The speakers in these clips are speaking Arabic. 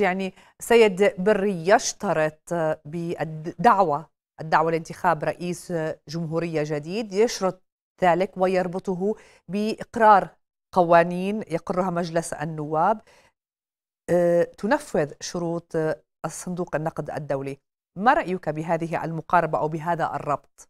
يعني سيد بري يشترط بالدعوة الدعوة لانتخاب رئيس جمهورية جديد يشرط ذلك ويربطه بإقرار قوانين يقرها مجلس النواب آه، تنفذ شروط الصندوق النقد الدولي ما رأيك بهذه المقاربة أو بهذا الربط؟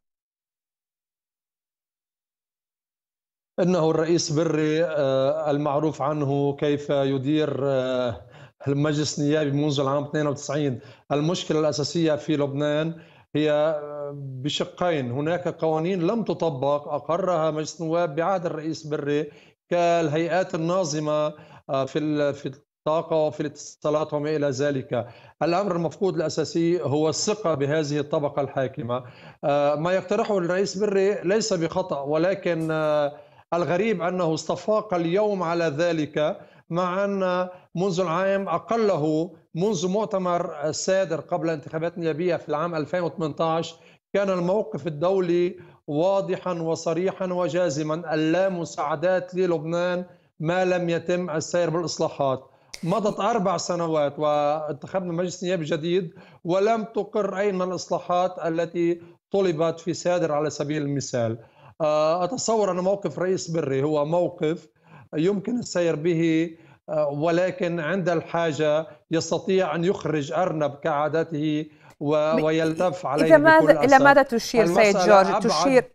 انه الرئيس بري آه، المعروف عنه كيف يدير آه، المجلس النيابي منذ العام 92 المشكلة الأساسية في لبنان هي بشقين هناك قوانين لم تطبق أقرها مجلس النواب بعهد الرئيس بري كالهيئات الناظمة آه، في في الطاقة وفي الاتصالات وما إلى ذلك الأمر المفقود الأساسي هو الثقة بهذه الطبقة الحاكمة آه، ما يقترحه الرئيس بري ليس بخطأ ولكن آه، الغريب أنه استفاق اليوم على ذلك مع أن منذ العام أقله منذ مؤتمر السادر قبل انتخابات نيابية في العام 2018 كان الموقف الدولي واضحا وصريحا وجازما اللا مساعدات للبنان ما لم يتم السير بالإصلاحات مضت أربع سنوات وانتخبنا مجلس نيابي جديد ولم تقر أي من الإصلاحات التي طلبت في سادر على سبيل المثال أتصور أن موقف رئيس بري هو موقف يمكن السير به آه، ولكن عند الحاجة يستطيع أن يخرج أرنب كعادته ويلتف عليه إذا ماذا إلى ماذا تشير سيد جورج؟ تشير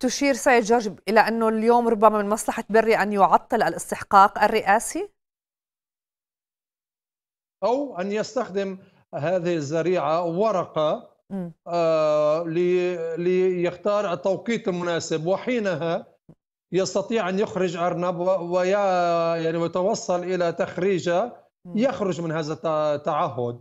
تشير سيد جورج إلى أنه اليوم ربما من مصلحة بري أن يعطل الاستحقاق الرئاسي؟ أو أن يستخدم هذه الزريعة ورقة آه ليختار التوقيت المناسب وحينها يستطيع ان يخرج ارنب ويا يعني ويتوصل الى تخريجه يخرج من هذا التعهد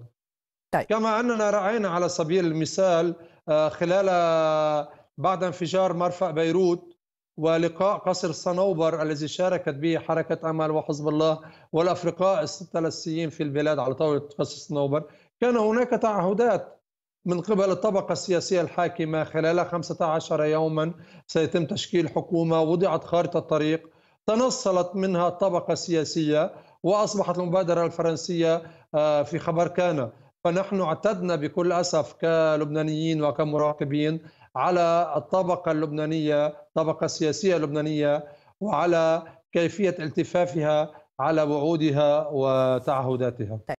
طيب. كما اننا راينا على سبيل المثال آه، خلال آه، بعد انفجار مرفأ بيروت ولقاء قصر صنوبر الذي شاركت به حركة أمل وحزب الله والأفرقاء الثلاثيين في البلاد على طاولة قصر صنوبر كان هناك تعهدات من قبل الطبقة السياسية الحاكمة خلال 15 يوما سيتم تشكيل حكومة وضعت خارطة طريق تنصلت منها الطبقة السياسية وأصبحت المبادرة الفرنسية آه، في خبر كان فنحن اعتدنا بكل أسف كلبنانيين وكمراقبين على الطبقة اللبنانية الطبقة السياسية اللبنانية وعلى كيفية التفافها على وعودها وتعهداتها